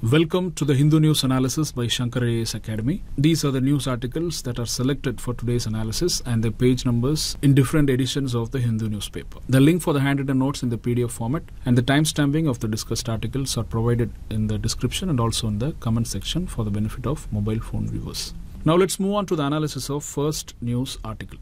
Welcome to the Hindu News Analysis by Shankar Academy. These are the news articles that are selected for today's analysis and the page numbers in different editions of the Hindu newspaper. The link for the handwritten notes in the PDF format and the timestamping of the discussed articles are provided in the description and also in the comment section for the benefit of mobile phone viewers. Now let's move on to the analysis of first news article.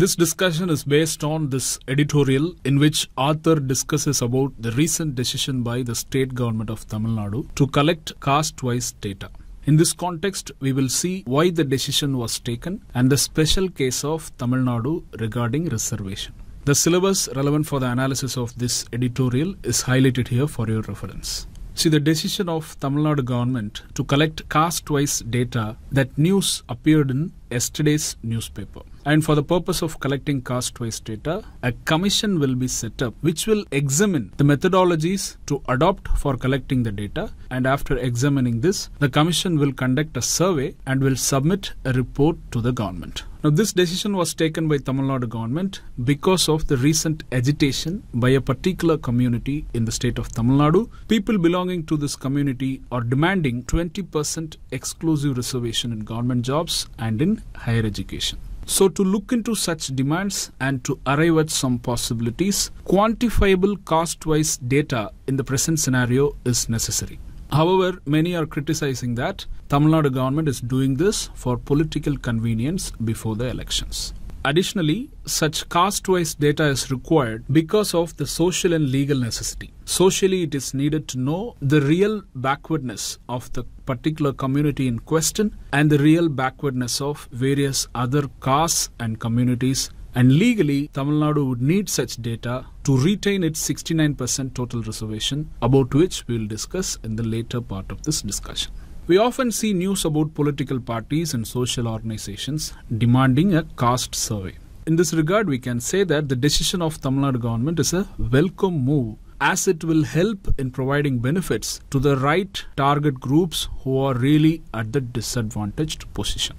This discussion is based on this editorial in which Arthur discusses about the recent decision by the state government of Tamil Nadu to collect caste-wise data. In this context, we will see why the decision was taken and the special case of Tamil Nadu regarding reservation. The syllabus relevant for the analysis of this editorial is highlighted here for your reference. See, the decision of Tamil Nadu government to collect caste-wise data, that news appeared in yesterday's newspaper. And for the purpose of collecting caste-wise data, a commission will be set up which will examine the methodologies to adopt for collecting the data. And after examining this, the commission will conduct a survey and will submit a report to the government. Now, this decision was taken by Tamil Nadu government because of the recent agitation by a particular community in the state of Tamil Nadu. People belonging to this community are demanding 20% exclusive reservation in government jobs and in higher education. So, to look into such demands and to arrive at some possibilities, quantifiable cost wise data in the present scenario is necessary. However, many are criticizing that Tamil Nadu government is doing this for political convenience before the elections. Additionally, such caste-wise data is required because of the social and legal necessity. Socially, it is needed to know the real backwardness of the particular community in question and the real backwardness of various other castes and communities and legally, Tamil Nadu would need such data to retain its 69% total reservation, about which we will discuss in the later part of this discussion. We often see news about political parties and social organizations demanding a caste survey. In this regard, we can say that the decision of Tamil Nadu government is a welcome move as it will help in providing benefits to the right target groups who are really at the disadvantaged position.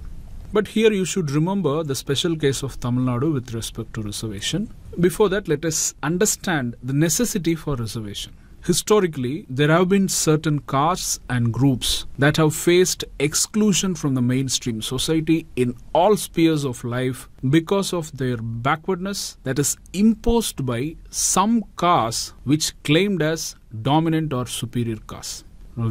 But here you should remember the special case of Tamil Nadu with respect to reservation. Before that, let us understand the necessity for reservation. Historically, there have been certain castes and groups that have faced exclusion from the mainstream society in all spheres of life because of their backwardness that is imposed by some caste which claimed as dominant or superior caste.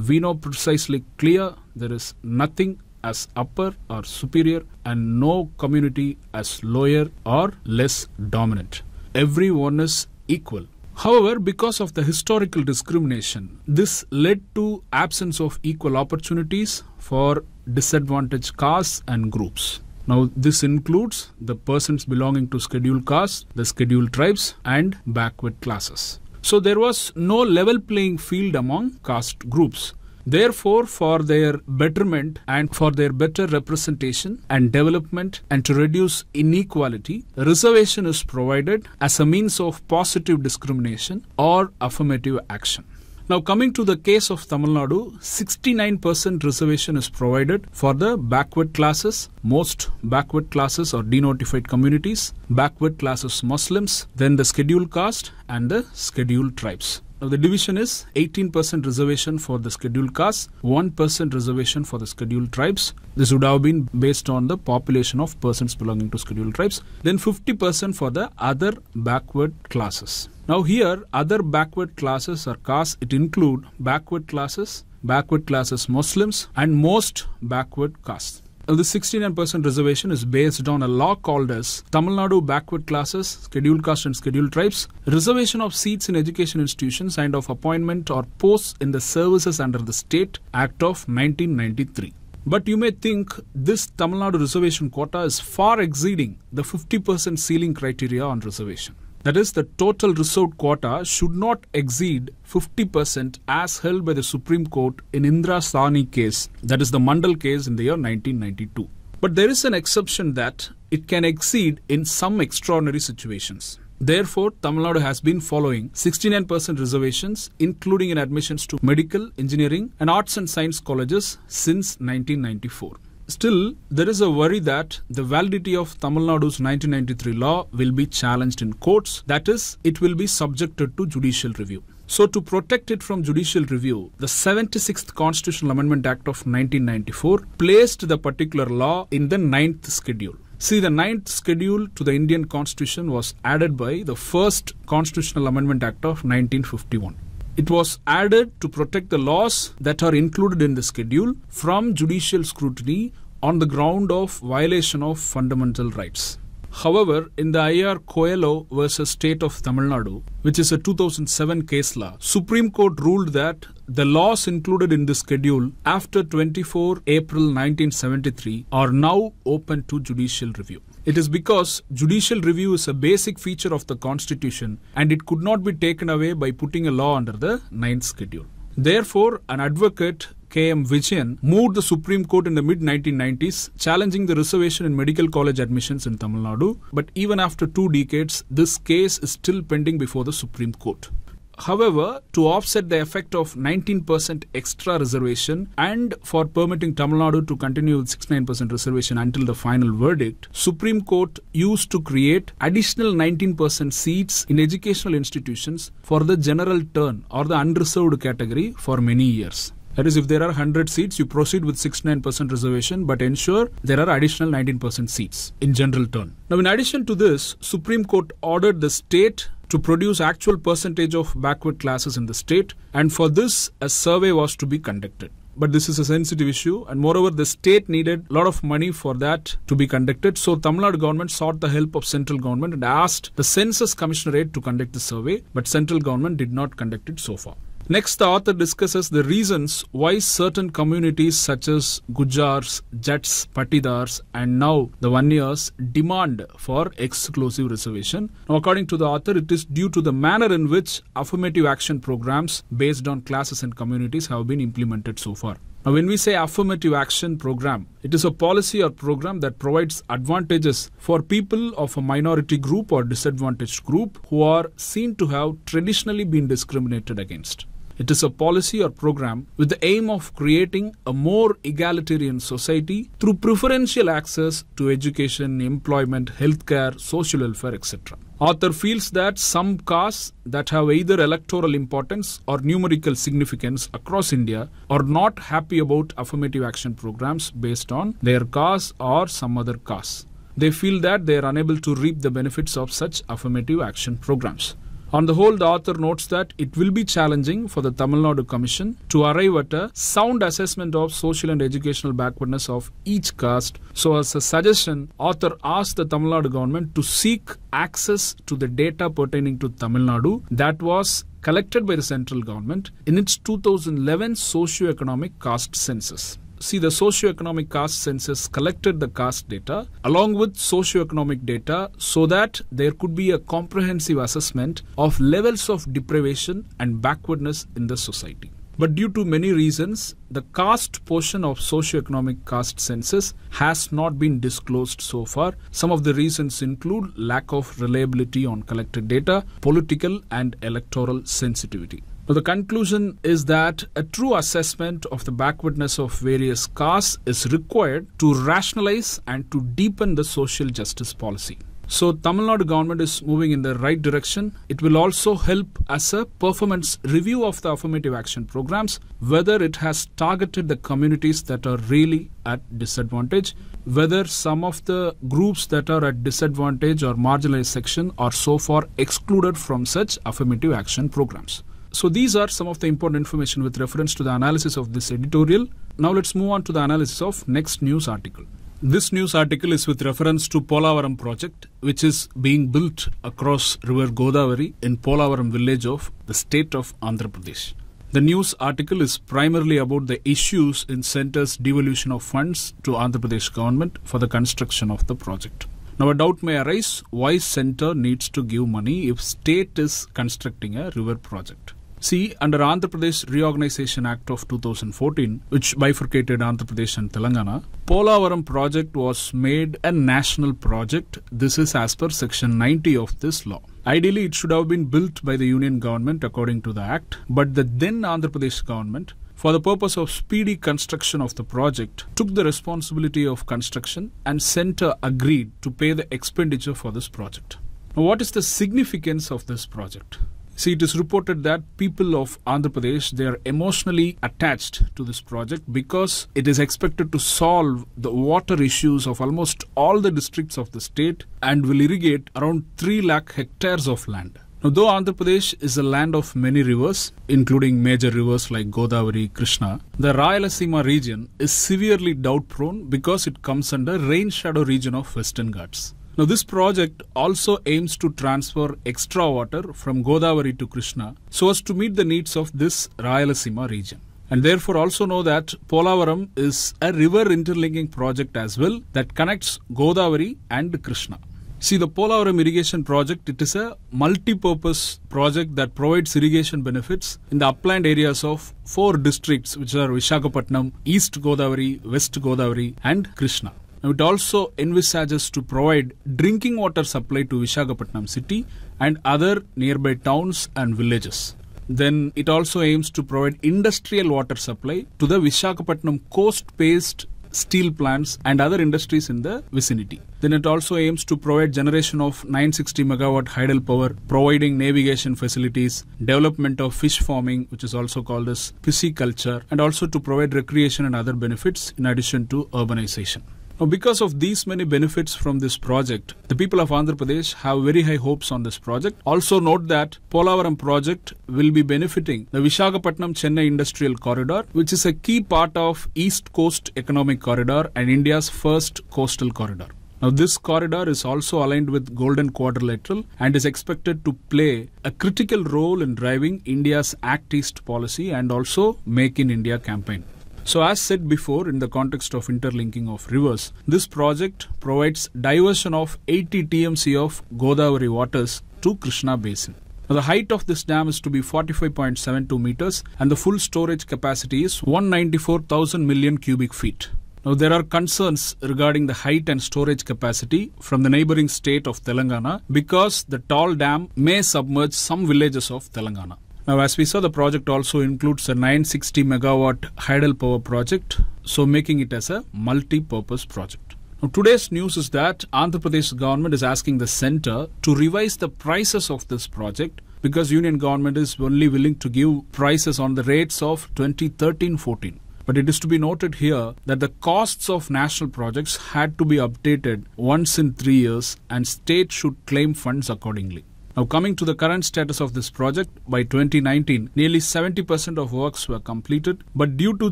we know precisely clear there is nothing as upper or superior and no community as lower or less dominant. Everyone is equal. However, because of the historical discrimination, this led to absence of equal opportunities for disadvantaged castes and groups. Now, this includes the persons belonging to scheduled castes, the scheduled tribes, and backward classes. So, there was no level playing field among caste groups. Therefore, for their betterment and for their better representation and development and to reduce inequality, reservation is provided as a means of positive discrimination or affirmative action. Now coming to the case of Tamil Nadu, 69% reservation is provided for the backward classes, most backward classes are denotified communities, backward classes Muslims, then the scheduled caste and the scheduled tribes. Now the division is 18% reservation for the scheduled castes, 1% reservation for the scheduled tribes. This would have been based on the population of persons belonging to scheduled tribes. Then 50% for the other backward classes. Now here other backward classes or castes it include backward classes, backward classes Muslims and most backward castes. The 69% reservation is based on a law called as Tamil Nadu Backward Classes, Scheduled Caste and Scheduled Tribes, Reservation of Seats in Education Institutions and of Appointment or Posts in the Services under the State Act of 1993. But you may think this Tamil Nadu reservation quota is far exceeding the 50% ceiling criteria on reservation. That is, the total reserved quota should not exceed 50% as held by the Supreme Court in Indra Sani case, that is the Mandal case in the year 1992. But there is an exception that it can exceed in some extraordinary situations. Therefore, Tamil Nadu has been following 69% reservations, including in admissions to medical, engineering, and arts and science colleges since 1994. Still, there is a worry that the validity of Tamil Nadu's 1993 law will be challenged in courts, that is, it will be subjected to judicial review. So, to protect it from judicial review, the 76th Constitutional Amendment Act of 1994 placed the particular law in the 9th schedule. See, the ninth schedule to the Indian Constitution was added by the first Constitutional Amendment Act of 1951. It was added to protect the laws that are included in the schedule from judicial scrutiny on the ground of violation of fundamental rights. However, in the IR Coelho versus State of Tamil Nadu, which is a 2007 case law, Supreme Court ruled that the laws included in the schedule after 24 April 1973 are now open to judicial review. It is because judicial review is a basic feature of the Constitution and it could not be taken away by putting a law under the Ninth schedule. Therefore, an advocate K.M. Vijayan moved the Supreme Court in the mid 1990s, challenging the reservation in medical college admissions in Tamil Nadu. But even after two decades, this case is still pending before the Supreme Court. However, to offset the effect of 19% extra reservation and for permitting Tamil Nadu to continue with 69% reservation until the final verdict, Supreme Court used to create additional 19% seats in educational institutions for the general turn or the unreserved category for many years. That is, if there are 100 seats, you proceed with 69% reservation, but ensure there are additional 19% seats in general turn. Now, in addition to this, Supreme Court ordered the state to produce actual percentage of backward classes in the state and for this a survey was to be conducted but this is a sensitive issue and moreover the state needed a lot of money for that to be conducted so tamil nadu government sought the help of central government and asked the census commissionerate to conduct the survey but central government did not conduct it so far Next, the author discusses the reasons why certain communities such as Gujars, Jats, Patidars, and now the Vanias, demand for exclusive reservation. Now, according to the author, it is due to the manner in which affirmative action programs based on classes and communities have been implemented so far. Now, when we say affirmative action program, it is a policy or program that provides advantages for people of a minority group or disadvantaged group who are seen to have traditionally been discriminated against. It is a policy or program with the aim of creating a more egalitarian society through preferential access to education, employment, healthcare, social welfare, etc. Author feels that some castes that have either electoral importance or numerical significance across India are not happy about affirmative action programs based on their caste or some other caste. They feel that they are unable to reap the benefits of such affirmative action programs. On the whole, the author notes that it will be challenging for the Tamil Nadu Commission to arrive at a sound assessment of social and educational backwardness of each caste. So, as a suggestion, author asked the Tamil Nadu government to seek access to the data pertaining to Tamil Nadu that was collected by the central government in its 2011 socio-economic caste census. See, the socioeconomic caste census collected the caste data along with socioeconomic data so that there could be a comprehensive assessment of levels of deprivation and backwardness in the society. But due to many reasons, the caste portion of socioeconomic caste census has not been disclosed so far. Some of the reasons include lack of reliability on collected data, political and electoral sensitivity. Now, the conclusion is that a true assessment of the backwardness of various castes is required to rationalize and to deepen the social justice policy. So Tamil Nadu government is moving in the right direction. It will also help as a performance review of the affirmative action programs, whether it has targeted the communities that are really at disadvantage, whether some of the groups that are at disadvantage or marginalized section are so far excluded from such affirmative action programs. So these are some of the important information with reference to the analysis of this editorial. Now let's move on to the analysis of next news article. This news article is with reference to Polavaram project, which is being built across River Godavari in Polavaram village of the state of Andhra Pradesh. The news article is primarily about the issues in centre's devolution of funds to Andhra Pradesh government for the construction of the project. Now a doubt may arise why centre needs to give money if state is constructing a river project. See, under Andhra Pradesh Reorganization Act of 2014, which bifurcated Andhra Pradesh and Telangana, Polavaram project was made a national project. This is as per section 90 of this law. Ideally, it should have been built by the union government according to the act, but the then Andhra Pradesh government for the purpose of speedy construction of the project, took the responsibility of construction and center agreed to pay the expenditure for this project. Now, what is the significance of this project? See, it is reported that people of Andhra Pradesh they are emotionally attached to this project because it is expected to solve the water issues of almost all the districts of the state and will irrigate around 3 lakh hectares of land. Now, though Andhra Pradesh is a land of many rivers, including major rivers like Godavari, Krishna, the Rayalaseema region is severely drought prone because it comes under rain shadow region of Western Ghats. Now, this project also aims to transfer extra water from Godavari to Krishna so as to meet the needs of this Rayalaseema region. And therefore, also know that Polavaram is a river interlinking project as well that connects Godavari and Krishna. See, the Polavaram irrigation project, it is a multi-purpose project that provides irrigation benefits in the upland areas of four districts, which are Vishakhapatnam, East Godavari, West Godavari and Krishna it also envisages to provide drinking water supply to Vishakhapatnam city and other nearby towns and villages. Then it also aims to provide industrial water supply to the Vishakhapatnam coast-based steel plants and other industries in the vicinity. Then it also aims to provide generation of 960 megawatt hydel power, providing navigation facilities, development of fish farming, which is also called as pisciculture, and also to provide recreation and other benefits in addition to urbanization. Now, because of these many benefits from this project, the people of Andhra Pradesh have very high hopes on this project. Also, note that Polavaram project will be benefiting the Vishakhapatnam Chennai Industrial Corridor, which is a key part of East Coast Economic Corridor and India's first coastal corridor. Now, this corridor is also aligned with Golden Quadrilateral and is expected to play a critical role in driving India's Act East policy and also Make in India campaign. So as said before in the context of interlinking of rivers, this project provides diversion of 80 TMC of Godavari waters to Krishna basin. Now, the height of this dam is to be 45.72 meters and the full storage capacity is 194,000 million cubic feet. Now, there are concerns regarding the height and storage capacity from the neighboring state of Telangana because the tall dam may submerge some villages of Telangana. Now, as we saw, the project also includes a 960 megawatt hydel power project, so making it as a multi-purpose project. Now, today's news is that Andhra Pradesh government is asking the center to revise the prices of this project because union government is only willing to give prices on the rates of 2013-14. But it is to be noted here that the costs of national projects had to be updated once in three years and state should claim funds accordingly. Now, coming to the current status of this project, by 2019, nearly 70% of works were completed, but due to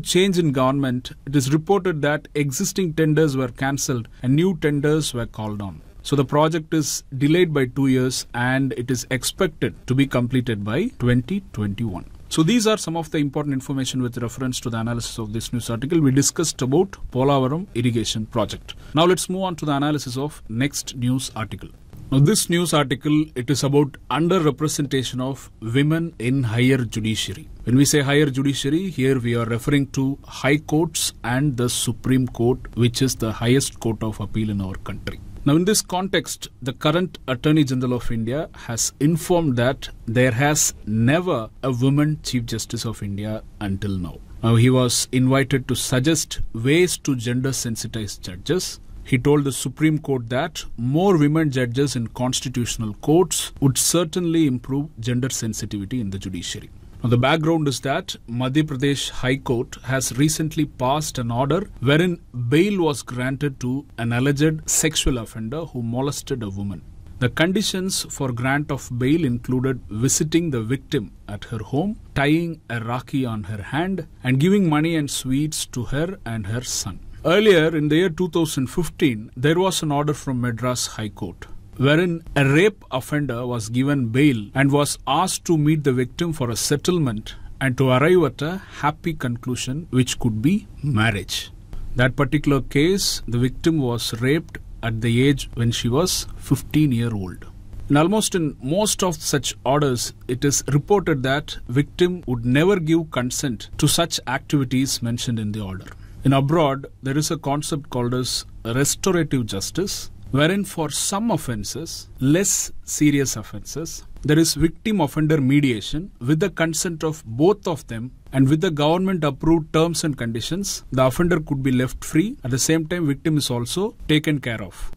change in government, it is reported that existing tenders were cancelled and new tenders were called on. So the project is delayed by two years and it is expected to be completed by 2021. So these are some of the important information with reference to the analysis of this news article. We discussed about Polavaram irrigation project. Now let's move on to the analysis of next news article. Now, this news article, it is about underrepresentation of women in higher judiciary. When we say higher judiciary, here we are referring to high courts and the Supreme Court, which is the highest court of appeal in our country. Now, in this context, the current Attorney General of India has informed that there has never a woman Chief Justice of India until now. Now, he was invited to suggest ways to gender sensitize judges he told the Supreme Court that more women judges in constitutional courts would certainly improve gender sensitivity in the judiciary. Now, the background is that Madhya Pradesh High Court has recently passed an order wherein bail was granted to an alleged sexual offender who molested a woman. The conditions for grant of bail included visiting the victim at her home, tying a rakhi on her hand, and giving money and sweets to her and her son. Earlier in the year 2015, there was an order from Madras High Court wherein a rape offender was given bail and was asked to meet the victim for a settlement and to arrive at a happy conclusion, which could be marriage. That particular case, the victim was raped at the age when she was 15 year old. In almost in most of such orders, it is reported that victim would never give consent to such activities mentioned in the order. In abroad, there is a concept called as restorative justice, wherein for some offenses, less serious offenses, there is victim offender mediation with the consent of both of them and with the government approved terms and conditions, the offender could be left free. At the same time, victim is also taken care of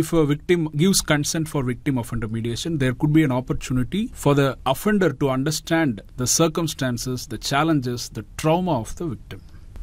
if a victim gives consent for victim offender mediation, there could be an opportunity for the offender to understand the circumstances, the challenges, the trauma of the victim.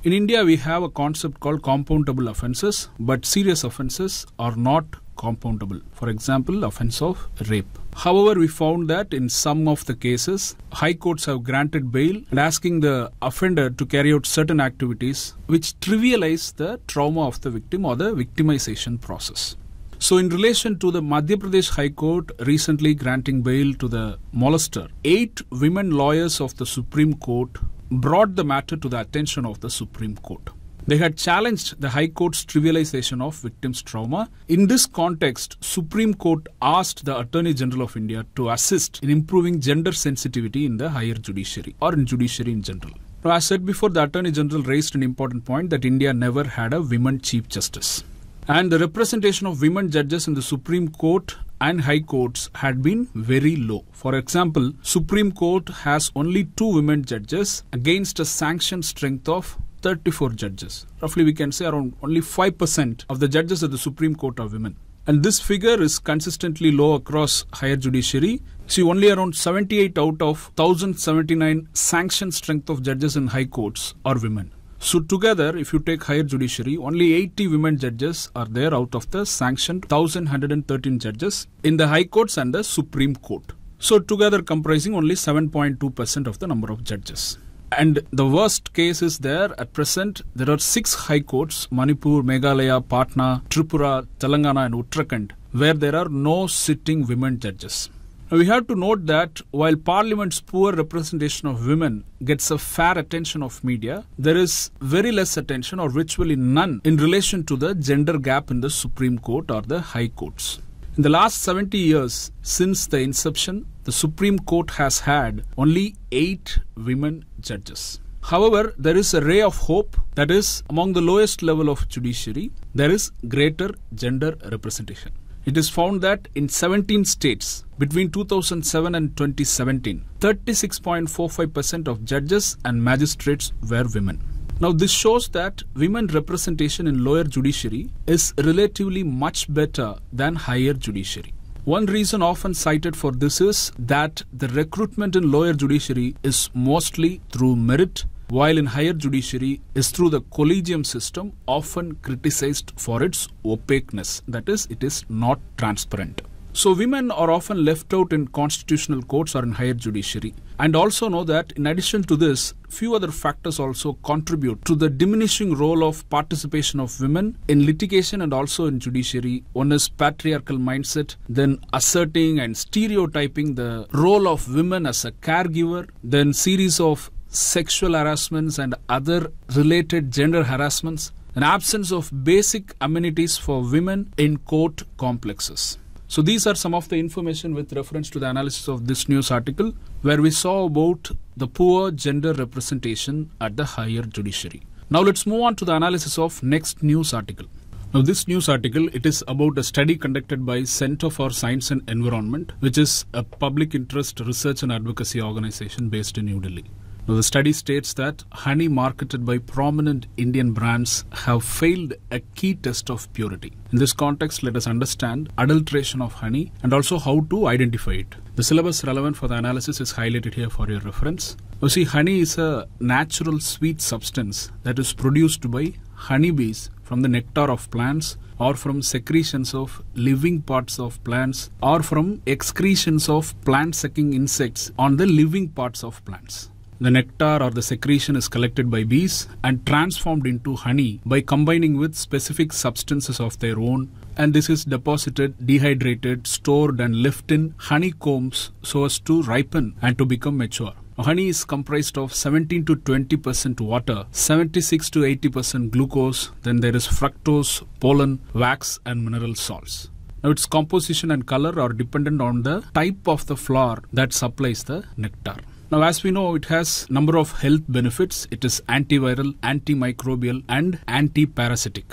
In India, we have a concept called compoundable offenses, but serious offenses are not compoundable. For example, offense of rape. However, we found that in some of the cases, high courts have granted bail and asking the offender to carry out certain activities which trivialize the trauma of the victim or the victimization process. So, in relation to the Madhya Pradesh High Court recently granting bail to the molester, eight women lawyers of the Supreme Court brought the matter to the attention of the Supreme Court. They had challenged the High Court's trivialization of victims' trauma. In this context, Supreme Court asked the Attorney General of India to assist in improving gender sensitivity in the higher judiciary or in judiciary in general. Now, as said before, the Attorney General raised an important point that India never had a women Chief Justice. And the representation of women judges in the Supreme Court and high courts had been very low. For example, Supreme Court has only two women judges against a sanctioned strength of 34 judges. Roughly we can say around only 5% of the judges of the Supreme Court are women. And this figure is consistently low across higher judiciary. See, only around 78 out of 1079 sanctioned strength of judges in high courts are women. So together, if you take higher judiciary, only 80 women judges are there out of the sanctioned 1113 judges in the High Courts and the Supreme Court. So together comprising only 7.2% of the number of judges. And the worst case is there at present. There are six high courts Manipur, Meghalaya, Patna, Tripura, Telangana, and Uttarakhand where there are no sitting women judges. Now, we have to note that while Parliament's poor representation of women gets a fair attention of media, there is very less attention or virtually none in relation to the gender gap in the Supreme Court or the High Courts. In the last 70 years, since the inception, the Supreme Court has had only eight women judges. However, there is a ray of hope that is among the lowest level of judiciary, there is greater gender representation it is found that in 17 states between 2007 and 2017, 36.45% of judges and magistrates were women. Now, this shows that women representation in lower judiciary is relatively much better than higher judiciary. One reason often cited for this is that the recruitment in lower judiciary is mostly through merit while in higher judiciary is through the collegium system often criticized for its opaqueness, that is, it is not transparent. So women are often left out in constitutional courts or in higher judiciary. And also know that in addition to this, few other factors also contribute to the diminishing role of participation of women in litigation and also in judiciary. One is patriarchal mindset, then asserting and stereotyping the role of women as a caregiver, then series of sexual harassments and other related gender harassments, an absence of basic amenities for women in court complexes. So these are some of the information with reference to the analysis of this news article where we saw about the poor gender representation at the higher judiciary. Now let's move on to the analysis of next news article. Now this news article it is about a study conducted by Center for Science and Environment which is a public interest research and advocacy organization based in New Delhi. Now, the study states that honey marketed by prominent Indian brands have failed a key test of purity. In this context, let us understand adulteration of honey and also how to identify it. The syllabus relevant for the analysis is highlighted here for your reference. You see, honey is a natural sweet substance that is produced by honeybees from the nectar of plants or from secretions of living parts of plants or from excretions of plant sucking insects on the living parts of plants. The nectar or the secretion is collected by bees and transformed into honey by combining with specific substances of their own and this is deposited, dehydrated, stored and left in honeycombs so as to ripen and to become mature. Honey is comprised of 17 to 20 percent water, 76 to 80 percent glucose, then there is fructose, pollen, wax, and mineral salts. Now, its composition and color are dependent on the type of the flower that supplies the nectar. Now, as we know, it has number of health benefits. It is antiviral, antimicrobial, and antiparasitic.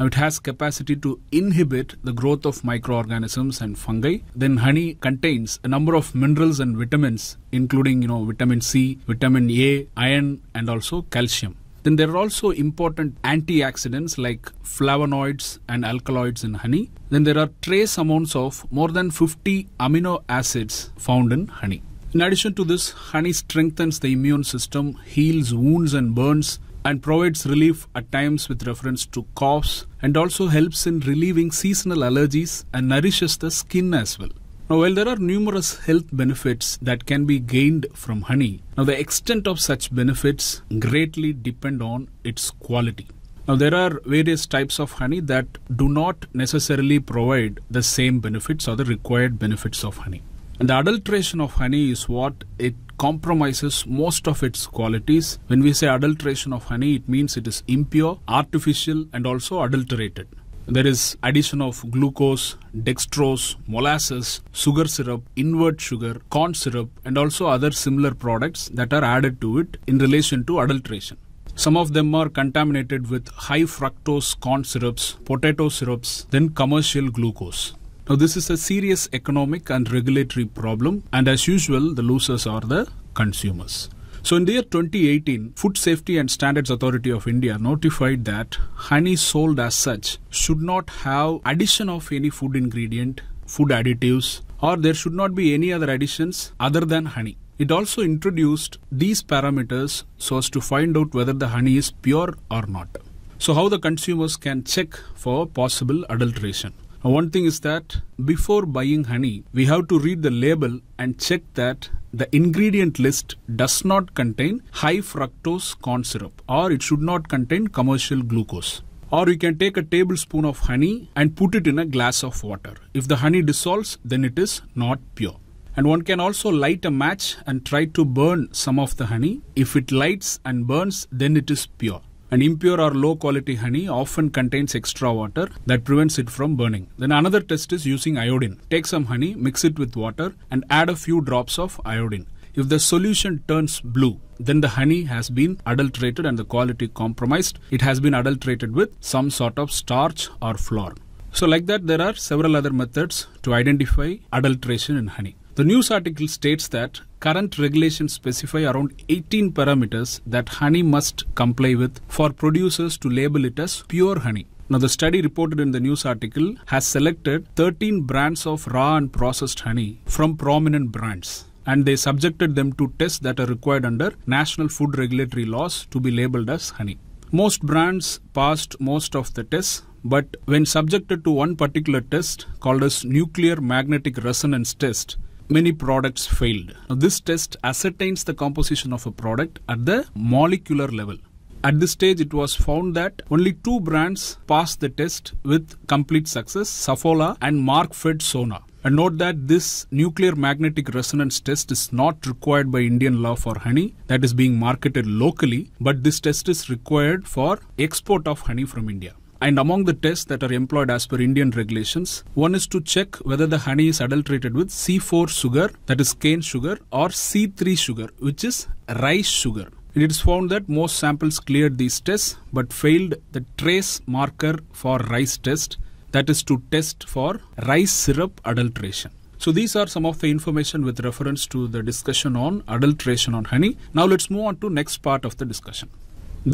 Now, it has capacity to inhibit the growth of microorganisms and fungi. Then honey contains a number of minerals and vitamins, including, you know, vitamin C, vitamin A, iron, and also calcium. Then there are also important antioxidants like flavonoids and alkaloids in honey. Then there are trace amounts of more than 50 amino acids found in honey. In addition to this, honey strengthens the immune system, heals wounds and burns, and provides relief at times with reference to coughs, and also helps in relieving seasonal allergies and nourishes the skin as well. Now, while there are numerous health benefits that can be gained from honey, now the extent of such benefits greatly depend on its quality. Now, there are various types of honey that do not necessarily provide the same benefits or the required benefits of honey. And the adulteration of honey is what it compromises most of its qualities. When we say adulteration of honey, it means it is impure, artificial, and also adulterated. There is addition of glucose, dextrose, molasses, sugar syrup, invert sugar, corn syrup, and also other similar products that are added to it in relation to adulteration. Some of them are contaminated with high fructose corn syrups, potato syrups, then commercial glucose. Now, this is a serious economic and regulatory problem, and as usual, the losers are the consumers. So in the year 2018, Food Safety and Standards Authority of India notified that honey sold as such should not have addition of any food ingredient, food additives, or there should not be any other additions other than honey. It also introduced these parameters so as to find out whether the honey is pure or not. So how the consumers can check for possible adulteration. One thing is that before buying honey, we have to read the label and check that the ingredient list does not contain high fructose corn syrup or it should not contain commercial glucose. Or you can take a tablespoon of honey and put it in a glass of water. If the honey dissolves, then it is not pure. And one can also light a match and try to burn some of the honey. If it lights and burns, then it is pure and impure or low quality honey often contains extra water that prevents it from burning. Then another test is using iodine. Take some honey, mix it with water and add a few drops of iodine. If the solution turns blue, then the honey has been adulterated and the quality compromised. It has been adulterated with some sort of starch or flour. So, like that, there are several other methods to identify adulteration in honey. The news article states that current regulations specify around 18 parameters that honey must comply with for producers to label it as pure honey. Now, the study reported in the news article has selected 13 brands of raw and processed honey from prominent brands and they subjected them to tests that are required under national food regulatory laws to be labeled as honey. Most brands passed most of the tests, but when subjected to one particular test called as nuclear magnetic resonance test, many products failed. Now, this test ascertains the composition of a product at the molecular level. At this stage, it was found that only two brands passed the test with complete success, Safola and Mark Fed Sona. And note that this nuclear magnetic resonance test is not required by Indian law for honey that is being marketed locally, but this test is required for export of honey from India. And among the tests that are employed as per Indian regulations, one is to check whether the honey is adulterated with C4 sugar, that is cane sugar, or C3 sugar, which is rice sugar. And it is found that most samples cleared these tests but failed the trace marker for rice test, that is to test for rice syrup adulteration. So these are some of the information with reference to the discussion on adulteration on honey. Now let's move on to next part of the discussion.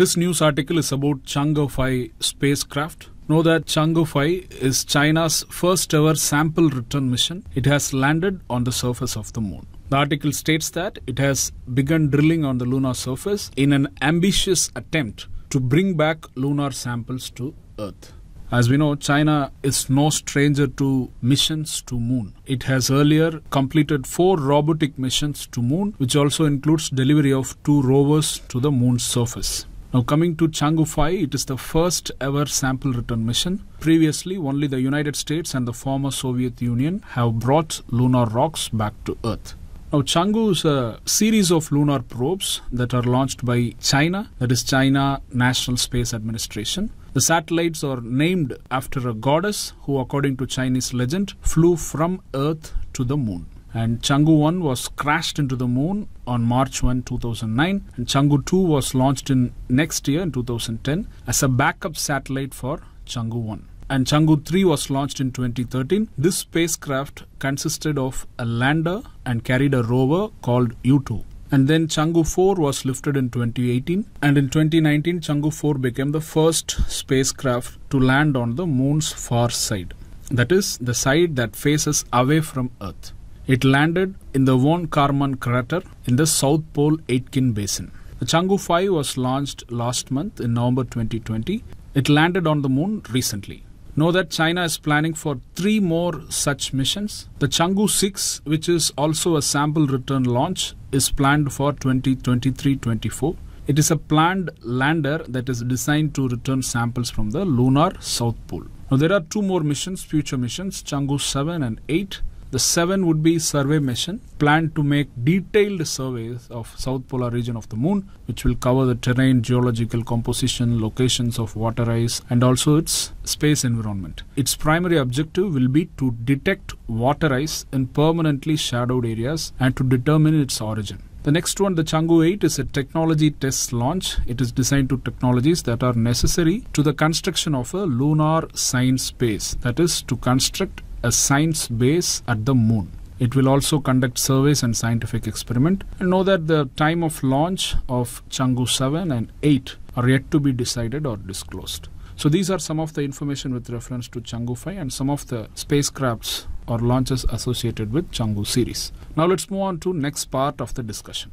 This news article is about Chang'e 5 spacecraft. Know that Chang'e 5 is China's first ever sample return mission. It has landed on the surface of the moon. The article states that it has begun drilling on the lunar surface in an ambitious attempt to bring back lunar samples to Earth. As we know, China is no stranger to missions to moon. It has earlier completed four robotic missions to moon, which also includes delivery of two rovers to the moon's surface. Now coming to Changu 5, it is the first ever sample return mission. Previously, only the United States and the former Soviet Union have brought lunar rocks back to Earth. Now, Chang'e is a series of lunar probes that are launched by China, that is China National Space Administration. The satellites are named after a goddess who, according to Chinese legend, flew from Earth to the moon and Chang'e 1 was crashed into the moon on March 1, 2009, and Chang'e 2 was launched in next year in 2010 as a backup satellite for Chang'e 1. And Chang'e 3 was launched in 2013. This spacecraft consisted of a lander and carried a rover called U2 and then Chang'e 4 was lifted in 2018 and in 2019 Chang'e 4 became the first spacecraft to land on the moon's far side that is the side that faces away from earth it landed in the Von Karman crater in the South Pole Aitken Basin. The Chang'e 5 was launched last month in November 2020. It landed on the moon recently. Know that China is planning for three more such missions. The Chang'e 6, which is also a sample return launch, is planned for 2023 24. It is a planned lander that is designed to return samples from the lunar South Pole. Now, there are two more missions, future missions, Chang'e 7 and 8. The seven would be survey mission planned to make detailed surveys of south polar region of the moon, which will cover the terrain, geological composition, locations of water ice, and also its space environment. Its primary objective will be to detect water ice in permanently shadowed areas and to determine its origin. The next one, the Changu 8, is a technology test launch. It is designed to technologies that are necessary to the construction of a lunar science base, that is, to construct a science base at the moon. It will also conduct surveys and scientific experiment. And know that the time of launch of Changgu 7 and 8 are yet to be decided or disclosed. So these are some of the information with reference to Changgu 5 and some of the spacecrafts or launches associated with Changgu series. Now let's move on to next part of the discussion.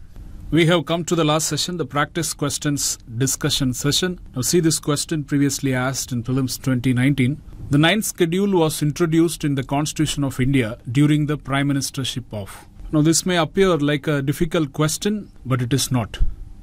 We have come to the last session, the practice questions discussion session. Now see this question previously asked in prelims 2019. The ninth schedule was introduced in the Constitution of India during the Prime Ministership of. Now, this may appear like a difficult question, but it is not.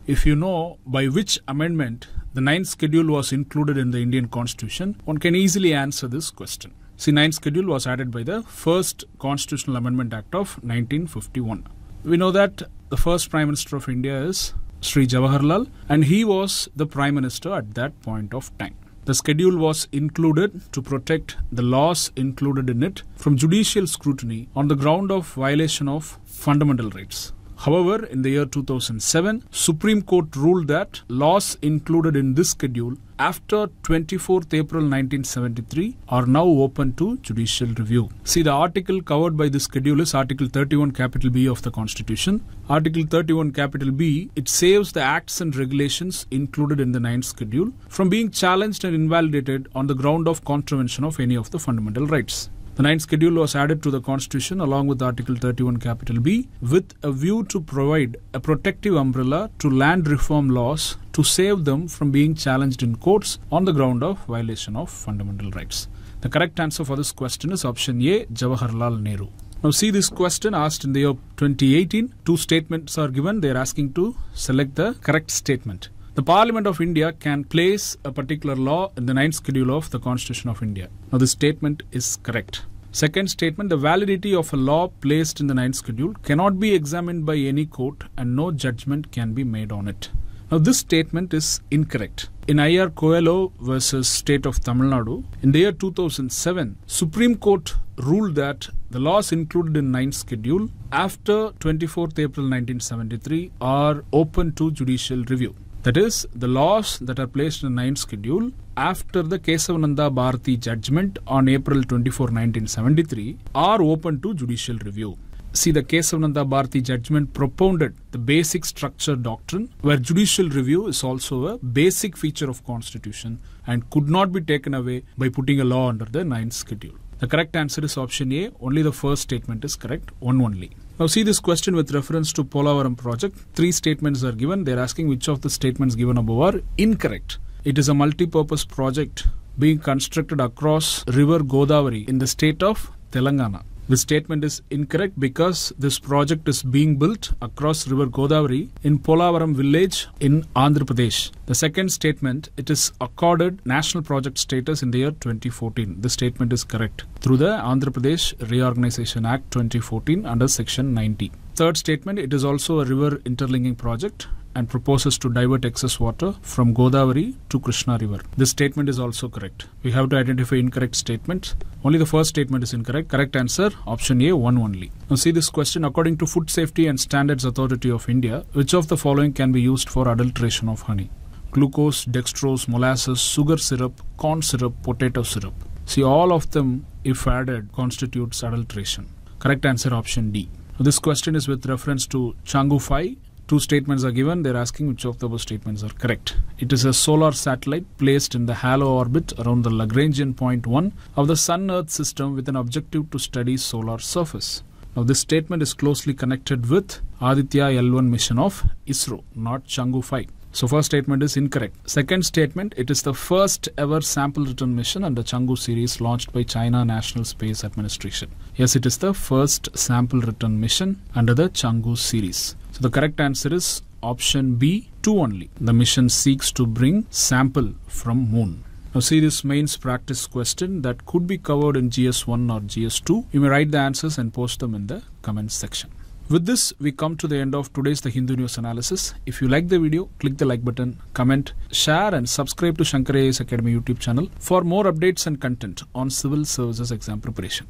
If you know by which amendment the ninth schedule was included in the Indian Constitution, one can easily answer this question. See, ninth schedule was added by the first Constitutional Amendment Act of 1951. We know that the first Prime Minister of India is Sri Jawaharlal, and he was the Prime Minister at that point of time. The schedule was included to protect the laws included in it from judicial scrutiny on the ground of violation of fundamental rights. However, in the year 2007, Supreme Court ruled that laws included in this schedule after 24th April 1973 are now open to judicial review. See, the article covered by this schedule is Article 31 capital B of the Constitution. Article 31 capital B, it saves the acts and regulations included in the 9th schedule from being challenged and invalidated on the ground of contravention of any of the fundamental rights. The ninth schedule was added to the Constitution along with Article 31 capital B with a view to provide a protective umbrella to land reform laws to save them from being challenged in courts on the ground of violation of fundamental rights. The correct answer for this question is option A Jawaharlal Nehru. Now see this question asked in the year 2018. Two statements are given. They are asking to select the correct statement the Parliament of India can place a particular law in the ninth schedule of the Constitution of India. Now, this statement is correct. Second statement, the validity of a law placed in the ninth schedule cannot be examined by any court and no judgment can be made on it. Now, this statement is incorrect. In IR Coelho versus State of Tamil Nadu, in the year 2007, Supreme Court ruled that the laws included in 9th schedule after 24th April 1973 are open to judicial review. That is, the laws that are placed in the 9th schedule after the Kesavananda Bharati judgment on April 24, 1973 are open to judicial review. See, the Kesavananda Bharati judgment propounded the basic structure doctrine where judicial review is also a basic feature of constitution and could not be taken away by putting a law under the 9th schedule. The correct answer is option A. Only the first statement is correct, one only. Now see this question with reference to Polavaram project. Three statements are given. They're asking which of the statements given above are incorrect. It is a multi-purpose project being constructed across river Godavari in the state of Telangana. The statement is incorrect because this project is being built across River Godavari in Polavaram village in Andhra Pradesh. The second statement, it is accorded national project status in the year 2014. The statement is correct through the Andhra Pradesh Reorganization Act 2014 under section 90. Third statement, it is also a river interlinking project and proposes to divert excess water from Godavari to Krishna River. This statement is also correct. We have to identify incorrect statements. Only the first statement is incorrect. Correct answer option A, 1 only. Now see this question according to Food Safety and Standards Authority of India, which of the following can be used for adulteration of honey? Glucose, dextrose, molasses, sugar syrup, corn syrup, potato syrup. See all of them if added constitutes adulteration. Correct answer option D. This question is with reference to Changu 5 two statements are given. They're asking which of those statements are correct. It is a solar satellite placed in the halo orbit around the Lagrangian point 1 of the Sun Earth system with an objective to study solar surface. Now, this statement is closely connected with Aditya L1 mission of ISRO, not Changu 5. So, first statement is incorrect. Second statement, it is the first ever sample return mission under Changu series launched by China National Space Administration. Yes, it is the first sample return mission under the Changu series. So the correct answer is option B, 2 only. The mission seeks to bring sample from moon. Now see this mains practice question that could be covered in GS1 or GS2. You may write the answers and post them in the comments section. With this, we come to the end of today's The Hindu News Analysis. If you like the video, click the like button, comment, share and subscribe to Shankar AIS Academy YouTube channel for more updates and content on civil services exam preparation.